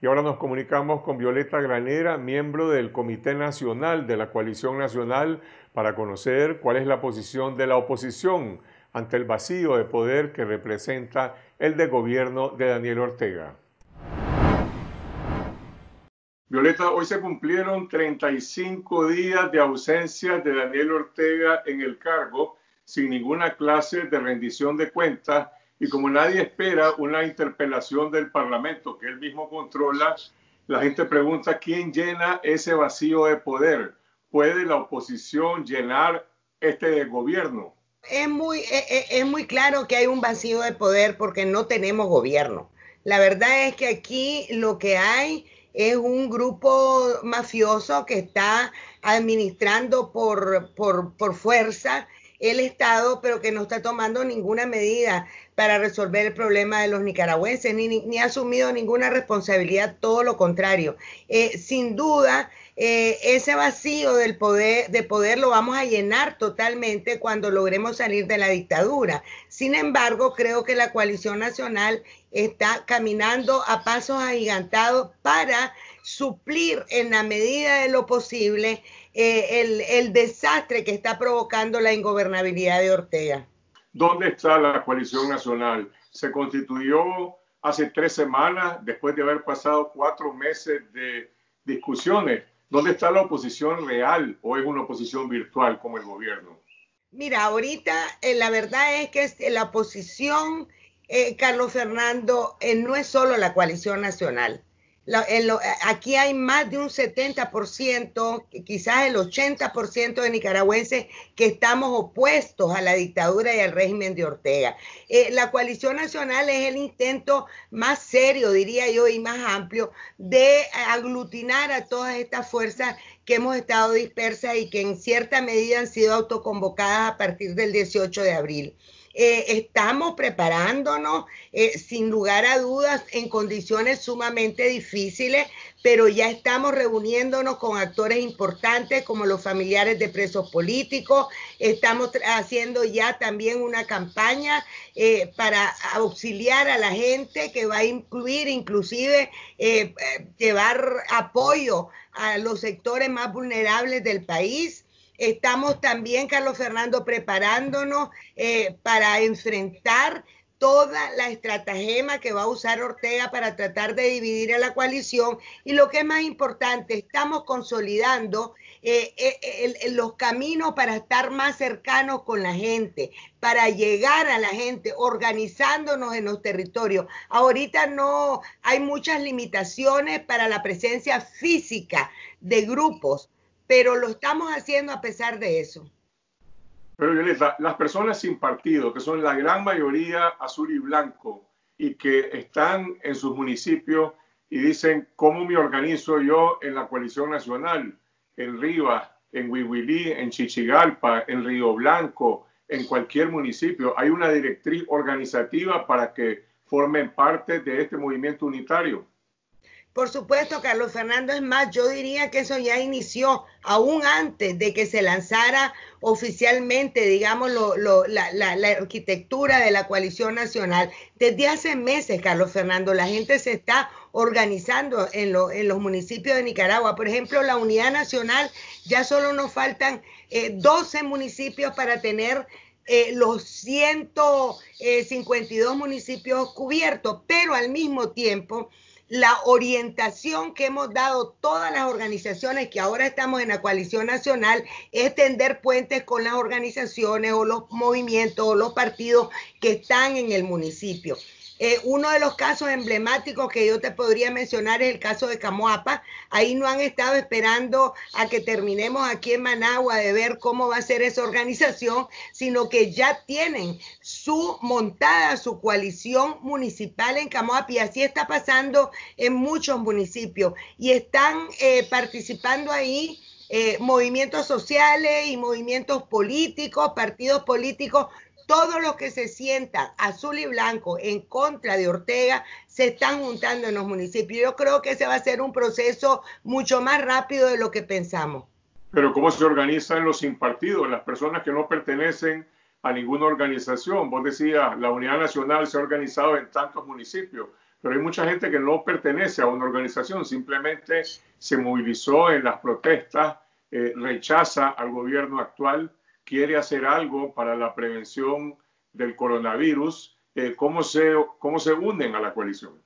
Y ahora nos comunicamos con Violeta Granera, miembro del Comité Nacional de la Coalición Nacional, para conocer cuál es la posición de la oposición ante el vacío de poder que representa el de gobierno de Daniel Ortega. Violeta, hoy se cumplieron 35 días de ausencia de Daniel Ortega en el cargo sin ninguna clase de rendición de cuentas y como nadie espera una interpelación del Parlamento que él mismo controla, la gente pregunta quién llena ese vacío de poder. ¿Puede la oposición llenar este gobierno? Es muy, eh, eh, muy claro que hay un vacío de poder porque no tenemos gobierno. La verdad es que aquí lo que hay es un grupo mafioso que está administrando por, por fuerza el Estado, pero que no está tomando ninguna medida para resolver el problema de los nicaragüenses, ni, ha asumido ninguna responsabilidad, todo lo contrario. Eh, sin duda, eh, ese vacío del poder, de poder lo vamos a llenar totalmente cuando logremos salir de la dictadura. Sin embargo, creo que la coalición nacional está caminando a pasos agigantados para suplir en la medida de lo posible eh, el desastre que está provocando la ingobernabilidad de Ortega. ¿Dónde está la coalición nacional? Se constituyó hace tres semanas, después de haber pasado cuatro meses de discusiones. ¿Dónde está la oposición real o es una oposición virtual como el gobierno? Mira, ahorita eh, la verdad es que eh, la oposición, eh, Carlos Fernando, no es solo la coalición nacional. Eh, eh, aquí hay más de un 70%, quizás el 80% de nicaragüenses que estamos opuestos a la dictadura y al régimen de Ortega. Eh, la coalición nacional es el intento más serio, diría yo, y más amplio de aglutinar a todas estas fuerzas que hemos estado dispersas y que en cierta medida han sido autoconvocadas a partir del 18 de abril. Eh, estamos preparándonos eh, sin lugar a dudas en condiciones sumamente difíciles, pero ya estamos reuniéndonos con actores importantes como los familiares de presos políticos, estamos haciendo ya también una campaña eh, para auxiliar a la gente que va a incluir inclusive llevar apoyo a los sectores más vulnerables del país. Estamos también, Carlos Fernando, preparándonos eh, para enfrentar toda la estratagema que va a usar Ortega para tratar de dividir a la coalición. Y lo que es más importante, estamos consolidando eh, eh, los caminos para estar más cercanos con la gente, para llegar a la gente, organizándonos en los territorios. Ahorita no hay muchas limitaciones para la presencia física de grupos pero lo estamos haciendo a pesar de eso. Pero Violeta, las personas sin partido, que son la gran mayoría azul y blanco, y que están en sus municipios y dicen, ¿cómo me organizo yo en la coalición nacional? En Rivas, en Huihuilí, en Chichigalpa, en Río Blanco, en cualquier municipio. Hay una directriz organizativa para que formen parte de este movimiento unitario. Por supuesto, Carlos Fernando, es más, yo diría que eso ya inició aún antes de que se lanzara oficialmente, digamos, la, arquitectura de la coalición nacional. Desde hace meses, Carlos Fernando, la gente se está organizando en, los municipios de Nicaragua. Por ejemplo, la Unidad Nacional, ya solo nos faltan 12 eh, municipios para tener eh, los 152 eh, municipios cubiertos, pero al mismo tiempo la orientación que hemos dado todas las organizaciones que ahora estamos en la coalición nacional es tender puentes con las organizaciones o los movimientos o los partidos que están en el municipio. Eh, uno de los casos emblemáticos que yo te podría mencionar es el caso de Camoapa. Ahí no han estado esperando a que terminemos aquí en Managua de ver cómo va a ser esa organización, sino que ya tienen su montada, su coalición municipal en Camoapa y así está pasando en muchos municipios. Y están eh, participando ahí. Eh, movimientos sociales y movimientos políticos, partidos políticos, todos los que se sienta azul y blanco en contra de Ortega se están juntando en los municipios. Yo creo que ese va a ser un proceso mucho más rápido de lo que pensamos. Pero ¿cómo se organizan los sin partido? las personas que no pertenecen a ninguna organización? Vos decías, la Unidad Nacional se ha organizado en tantos municipios, pero hay mucha gente que no pertenece a una organización, simplemente se movilizó en las protestas, eh, rechaza al gobierno actual quiere hacer algo para la prevención del coronavirus, eh, ¿cómo, se, ¿cómo se unen a la coalición?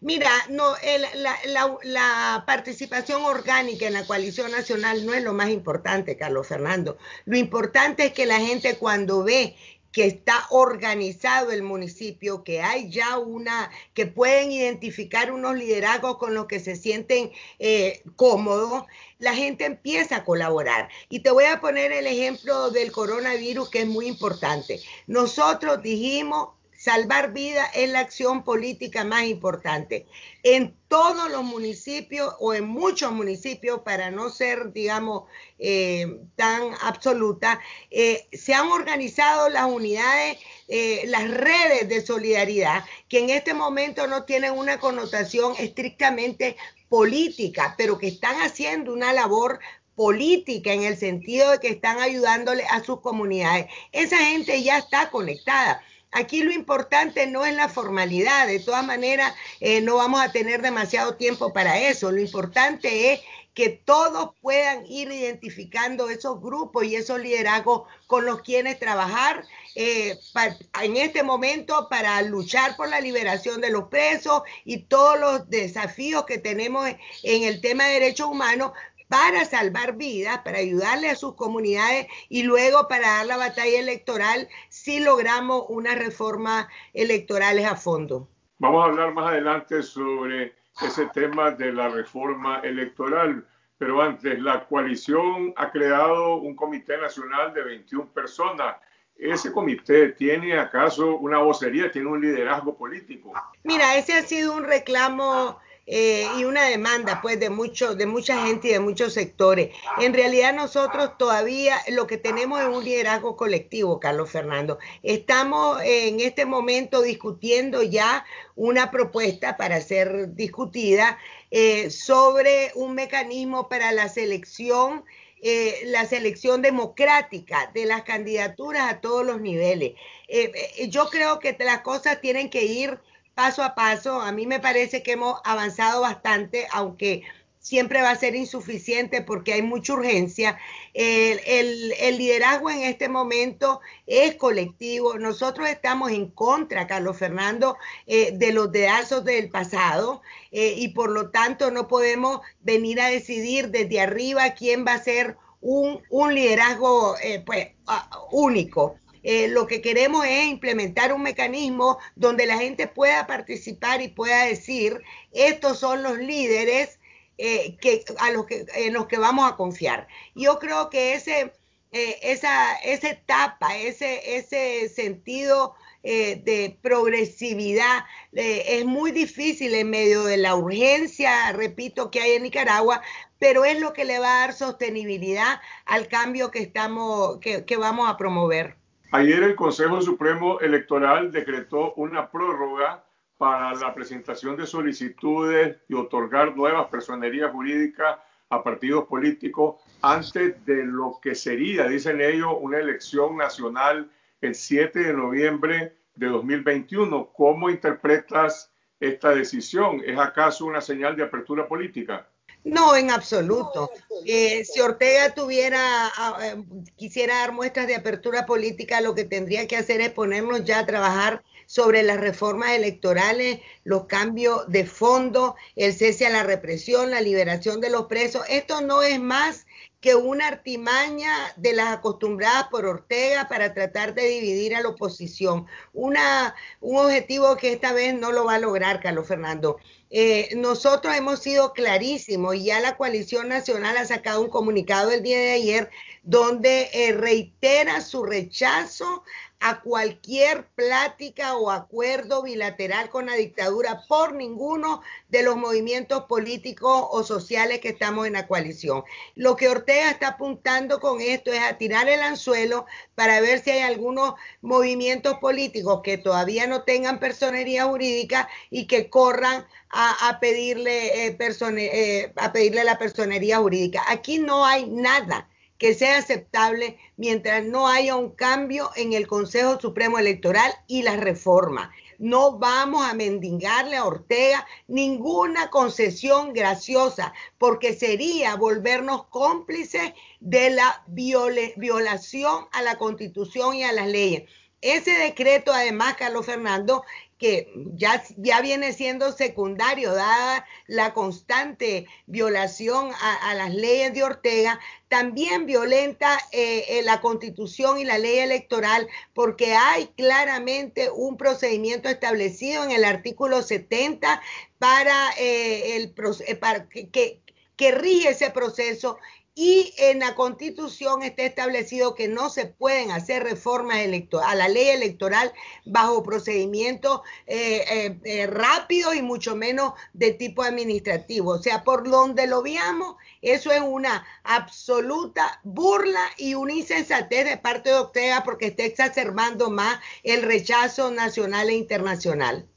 Mira, no, la, la, participación orgánica en la coalición nacional no es lo más importante, Carlos Fernando. Lo importante es que la gente cuando ve que está organizado el municipio, que hay ya una, que pueden identificar unos liderazgos con los que se sienten eh, cómodos, la gente empieza a colaborar. Y te voy a poner el ejemplo del coronavirus que es muy importante. Nosotros dijimos, Salvar vida es la acción política más importante. En todos los municipios o en muchos municipios, para no ser, digamos, eh, tan absoluta, eh, se han organizado las unidades, eh, las redes de solidaridad, que en este momento no tienen una connotación estrictamente política, pero que están haciendo una labor política en el sentido de que están ayudándole a sus comunidades. Esa gente ya está conectada. Aquí lo importante no es la formalidad, de todas maneras eh, no vamos a tener demasiado tiempo para eso, lo importante es que todos puedan ir identificando esos grupos y esos liderazgos con los quienes trabajar eh, en este momento para luchar por la liberación de los presos y todos los desafíos que tenemos en el tema de derechos humanos, para salvar vidas, para ayudarle a sus comunidades y luego para dar la batalla electoral si logramos unas reformas electorales a fondo. Vamos a hablar más adelante sobre ese tema de la reforma electoral, pero antes, la coalición ha creado un comité nacional de 21 personas. ¿Ese comité tiene acaso una vocería, tiene un liderazgo político? Mira, ese ha sido un reclamo eh, y una demanda pues de mucho, de mucha gente y de muchos sectores. En realidad nosotros todavía lo que tenemos es un liderazgo colectivo, Carlos Fernando. Estamos eh, en este momento discutiendo ya una propuesta para ser discutida eh, sobre un mecanismo para la selección. la selección democrática de las candidaturas a todos los niveles. yo creo que las cosas tienen que ir paso a paso. A mí me parece que hemos avanzado bastante, aunque siempre va a ser insuficiente porque hay mucha urgencia. El, liderazgo en este momento es colectivo. Nosotros estamos en contra, Carlos Fernando, eh, de los dedazos del pasado eh, y por lo tanto no podemos venir a decidir desde arriba quién va a ser un, liderazgo eh, pues, único. Eh, lo que queremos es implementar un mecanismo donde la gente pueda participar y pueda decir, estos son los líderes eh, a los en los que vamos a confiar. Yo creo que ese, eh, esa, etapa, ese, ese sentido de progresividad. es muy difícil en medio de la urgencia, repito, que hay en Nicaragua, pero es lo que le va a dar sostenibilidad al cambio que, estamos, que, que vamos a promover. Ayer el Consejo Supremo Electoral decretó una prórroga para la presentación de solicitudes y otorgar nuevas personerías jurídicas a partidos políticos antes de lo que sería, dicen ellos, una elección nacional el 7 de noviembre de 2021. ¿Cómo interpretas esta decisión? ¿Es acaso una señal de apertura política? No, en absoluto. Eh, si Ortega tuviera, ah, eh, quisiera dar muestras de apertura política, lo que tendría que hacer es ponernos ya a trabajar sobre las reformas electorales, los cambios de fondo, el cese a la represión, la liberación de los presos. Esto no es más que una artimaña de las acostumbradas por Ortega para tratar de dividir a la oposición. un objetivo que esta vez no lo va a lograr, Carlos Fernando. Eh, nosotros hemos sido clarísimos y ya la coalición nacional ha sacado un comunicado el día de ayer donde eh, reitera su rechazo a cualquier plática o acuerdo bilateral con la dictadura por ninguno de los movimientos políticos o sociales que estamos en la coalición. Lo que Ortega está apuntando con esto es a tirar el anzuelo para ver si hay algunos movimientos políticos que todavía no tengan personería jurídica y que corran a, pedirle, eh, eh, a pedirle la personería jurídica. Aquí no hay nada que sea aceptable mientras no haya un cambio en el Consejo Supremo Electoral y la reforma. No vamos a mendigarle a Ortega ninguna concesión graciosa, porque sería volvernos cómplices de la violación a la Constitución y a las leyes. Ese decreto, además, Carlos Fernando, que ya, ya viene siendo secundario, dada la constante violación a, las leyes de Ortega, también violenta eh, eh, la constitución y la ley electoral porque hay claramente un procedimiento establecido en el artículo 70 para eh, el para que, que rige ese proceso y en la constitución está establecido que no se pueden hacer reformas a la ley electoral bajo procedimientos eh, eh, eh, rápidos y mucho menos de tipo administrativo. O sea, por donde lo veamos, eso es una absoluta burla y una insensatez de parte de Octea porque está exacerbando más el rechazo nacional e internacional.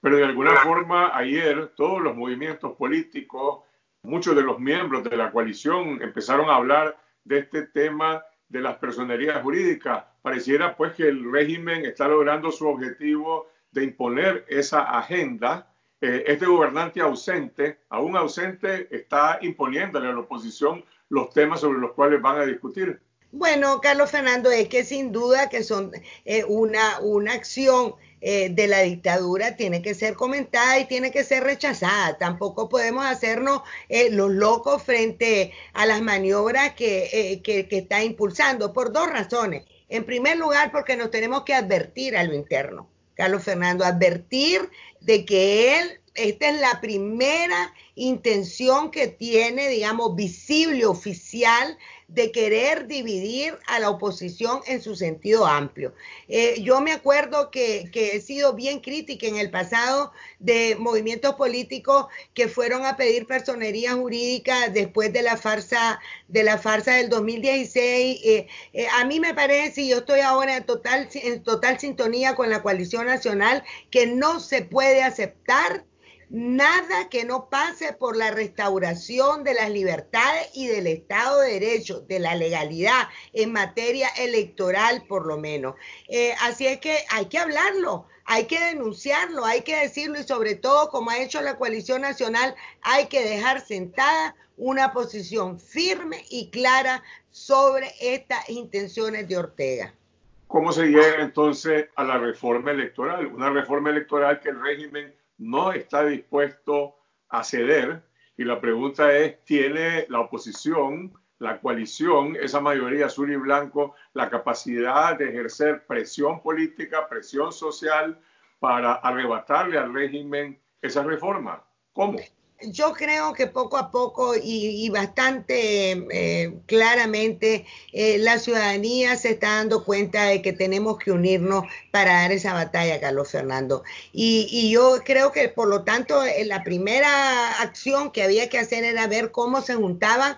Pero de alguna forma, ayer todos los movimientos políticos muchos de los miembros de la coalición empezaron a hablar de este tema de las personerías jurídicas. Pareciera pues que el régimen está logrando su objetivo de imponer esa agenda. Eh, este gobernante ausente, aún ausente, está imponiéndole a la oposición los temas sobre los cuales van a discutir. Bueno, Carlos Fernando, es que sin duda que son eh, una, una acción eh, de la dictadura tiene que ser comentada y tiene que ser rechazada. Tampoco podemos hacernos eh, los locos frente a las maniobras eh, que, que está impulsando, por dos razones. En primer lugar, porque nos tenemos que advertir a lo interno, Carlos Fernando, advertir de que él esta es la primera intención que tiene, digamos, visible, oficial, de querer dividir a la oposición en su sentido amplio. Eh, yo me acuerdo que, he sido bien crítica en el pasado de movimientos políticos que fueron a pedir personería jurídica después de la farsa, de la farsa del 2016. Eh, eh, a mí me parece, y yo estoy ahora en total, en total sintonía con la coalición nacional, que no se puede aceptar nada que no pase por la restauración de las libertades y del Estado de Derecho, de la legalidad en materia electoral por lo menos. Eh, así es que hay que hablarlo, hay que denunciarlo, hay que decirlo y sobre todo, como ha hecho la coalición nacional, hay que dejar sentada una posición firme y clara sobre estas intenciones de Ortega. ¿Cómo se llega entonces a la reforma electoral? Una reforma electoral que el régimen no está dispuesto a ceder. Y la pregunta es, ¿tiene la oposición, la coalición, esa mayoría azul y blanco, la capacidad de ejercer presión política, presión social para arrebatarle al régimen esa reforma? ¿Cómo? yo creo que poco a poco y, bastante eh, claramente eh, la ciudadanía se está dando cuenta de que tenemos que unirnos para dar esa batalla, Carlos Fernando. Y, yo creo que por lo tanto eh, la primera acción que había que hacer era ver cómo se juntaban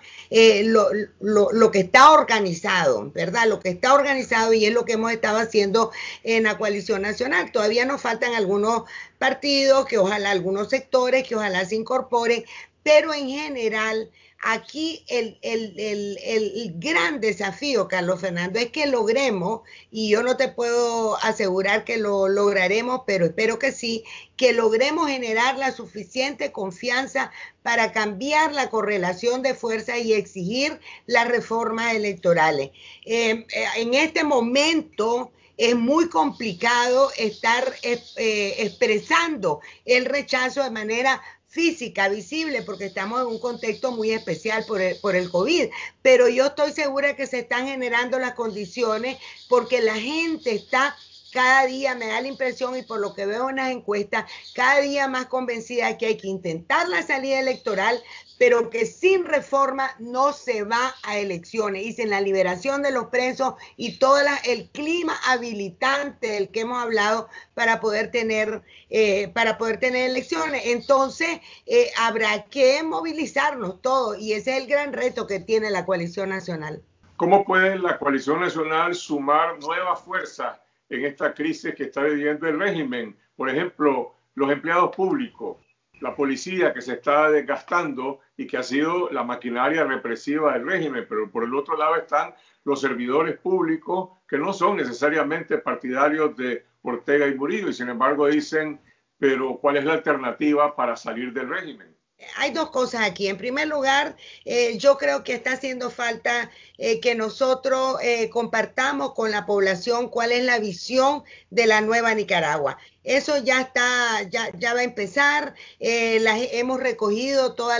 lo, que está organizado, ¿verdad? Lo que está organizado y es lo que hemos estado haciendo en la coalición nacional. Todavía nos faltan algunos partidos, que ojalá algunos sectores, que ojalá se incorporen, pero en general aquí el, el, el, gran desafío, Carlos Fernando, es que logremos, y yo no te puedo asegurar que lo lograremos, pero espero que sí, que logremos generar la suficiente confianza para cambiar la correlación de fuerza y exigir las reformas electorales. Eh, eh, en este momento es muy complicado estar eh, eh, expresando el rechazo de manera física, visible, porque estamos en un contexto muy especial por el, por el COVID, pero yo estoy segura que se están generando las condiciones porque la gente está cada día me da la impresión y por lo que veo en las encuestas, cada día más convencida que hay que intentar la salida electoral, pero que sin reforma no se va a elecciones. Y sin la liberación de los presos y todo el clima habilitante del que hemos hablado para poder tener, eh, para poder tener elecciones. Entonces, eh, habrá que movilizarnos todos y ese es el gran reto que tiene la coalición nacional. ¿Cómo puede la coalición nacional sumar nuevas fuerzas en esta crisis que está viviendo el régimen. Por ejemplo, los empleados públicos, la policía que se está desgastando y que ha sido la maquinaria represiva del régimen, pero por el otro lado están los servidores públicos que no son necesariamente partidarios de Ortega y Murillo y sin embargo dicen, pero ¿cuál es la alternativa para salir del régimen? hay dos cosas aquí. En primer lugar, eh, yo creo que está haciendo falta eh, que nosotros eh, compartamos con la población cuál es la visión de la nueva Nicaragua. Eso ya está, ya, va a empezar. Eh, hemos recogido todas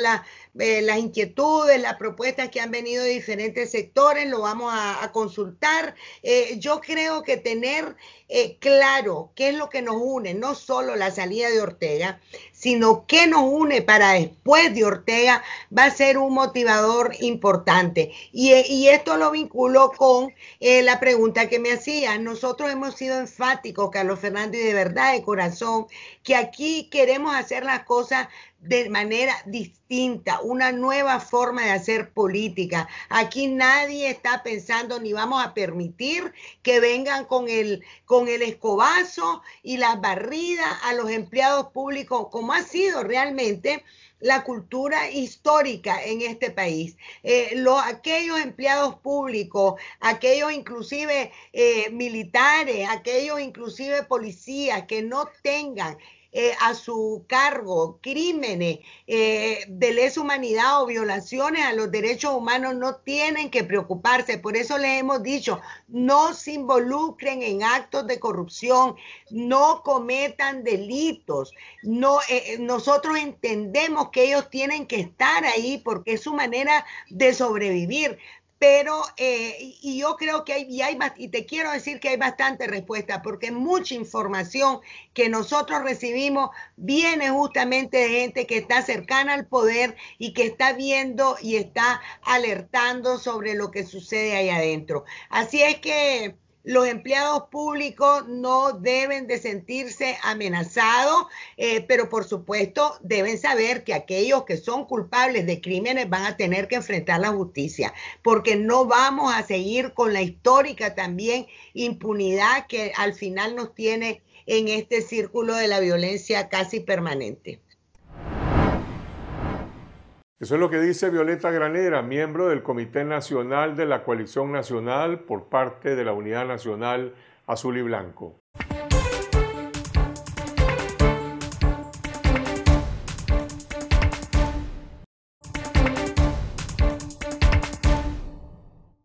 eh, las, inquietudes, las propuestas que han venido de diferentes sectores, lo vamos a, consultar. Eh, yo creo que tener claro qué es lo que nos une, no solo la salida de Ortega, sino qué nos une para después de Ortega, va a ser un motivador importante. Y, y esto lo vinculo con la pregunta que me hacía. Nosotros hemos sido enfáticos, Carlos Fernando, y de verdad de corazón, que aquí queremos hacer las cosas de manera distinta, una nueva forma de hacer política. Aquí nadie está pensando ni vamos a permitir que vengan con el, con el escobazo y las barridas a los empleados públicos, como ha sido realmente la cultura histórica en este país. Eh, aquellos empleados públicos, aquellos inclusive eh, militares, aquellos inclusive policías que no tengan eh, a su cargo crímenes eh, de lesa humanidad o violaciones a los derechos humanos, no tienen que preocuparse. Por eso les hemos dicho, no se involucren en actos de corrupción, no cometan delitos. No, eh, nosotros entendemos que ellos tienen que estar ahí porque es su manera de sobrevivir pero eh, y yo creo que hay y, hay, y te quiero decir que hay bastante respuesta, porque mucha información que nosotros recibimos viene justamente de gente que está cercana al poder y que está viendo y está alertando sobre lo que sucede ahí adentro. Así es que los empleados públicos no deben de sentirse amenazados, eh, pero por supuesto deben saber que aquellos que son culpables de crímenes van a tener que enfrentar la justicia, porque no vamos a seguir con la histórica también impunidad que al final nos tiene en este círculo de la violencia casi permanente. Eso es lo que dice Violeta Granera, miembro del Comité Nacional de la Coalición Nacional por parte de la Unidad Nacional Azul y Blanco.